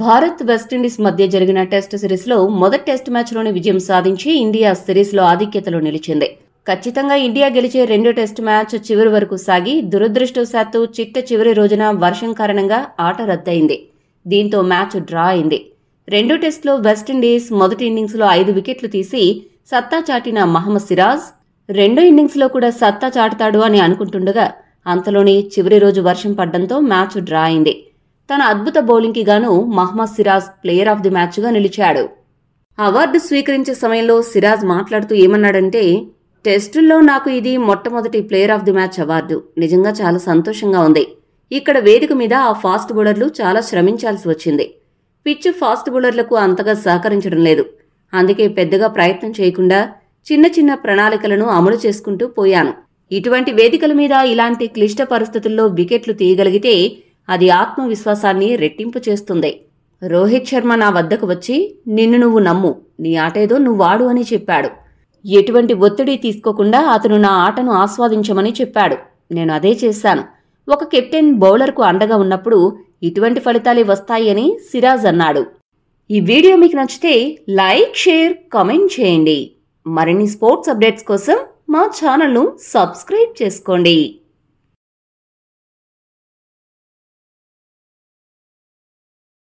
Bharat West Indies మధ్య జరిగిన test సిరీస్లో మొదటి టెస్ట్ మ్యాచ్లోనే విజయం సాధించి ఇండియా సిరీస్లో ఆధిక్యతలో నిలిచింది ఖచ్చితంగా ఇండియా గెలిచే రెండో టెస్ట్ మ్యాచ్ చివరి వరకు సాగి దురదృష్టవశాత్తు చిట్ట చివరి రోజున వర్షం కారణంగా ఆట రద్దయింది దీంతో మ్యాచ్ డ్రా అయింది రెండో టెస్ట్లో వెస్టిండీస్ మొదటి ఇన్నింగ్స్లో ఐదు వికెట్లు తీసి సత్తా చాటిన మహమ్మద్ సిరాజ్ రెండో ఇన్నింగ్స్లో కూడా సత్తా చాటుతాడు అని అనుకుంటుండగా అంతలోనే చివరి రోజు వర్షం పడ్డంతో మ్యాచ్ డ్రా అయింది తన అద్భుత బౌలింగ్కి గాను Mohammed Siraj player of the మ్యాచ్గా నిలిచాడు అవార్డు స్వీకరించే సమయంలో సిరాజ్ మాట్లాడుతూ ఏమన్నాడంటే టెస్టుల్లో నాకు ఇది మొట్టమొదటి player of the match award నిజంగా చాలా సంతోషంగా ఉంది ఇక్కడ వేదిక మీద ఆ ఫాస్ట్ బౌలర్లు చాలా శ్రమించాల్సి వచ్చింది పిచ్ ఫాస్ట్ బౌలర్లకు అంతగా సహకరించడం లేదు అందుకే పెద్దగా ప్రయత్నం చేయకుండా చిన్న చిన్న ప్రణాళికలను అమలు చేసుకుంటూ పోయాను ఇటువంటి వేదికల మీద ఇలాంటి క్లిష్ట పరిస్థితుల్లో వికెట్లు తీయగలిగితే అది ఆత్మవిశ్వాసాన్ని రెట్టింపు చేస్తుంది రోహిత్ శర్మ నా వద్దకు వచ్చి నిన్ను నువ్వు నమ్ము నీ ఆటేదో నువ్వాడు అని చెప్పాడు ఎటువంటి ఒత్తిడి తీసుకోకుండా అతను నా ఆటను ఆస్వాదించమని చెప్పాడు నేను అదే చేశాను ఒక కెప్టెన్ బౌలర్కు అండగా ఉన్నప్పుడు ఇటువంటి ఫలితాలే వస్తాయని సిరాజ్ అన్నాడు ఈ వీడియో మీకు నచ్చితే లైక్ షేర్ కామెంట్ చేయండి మరిన్ని స్పోర్ట్స్ అప్డేట్స్ కోసం మా ఛానల్ను సబ్స్క్రైబ్ చేసుకోండి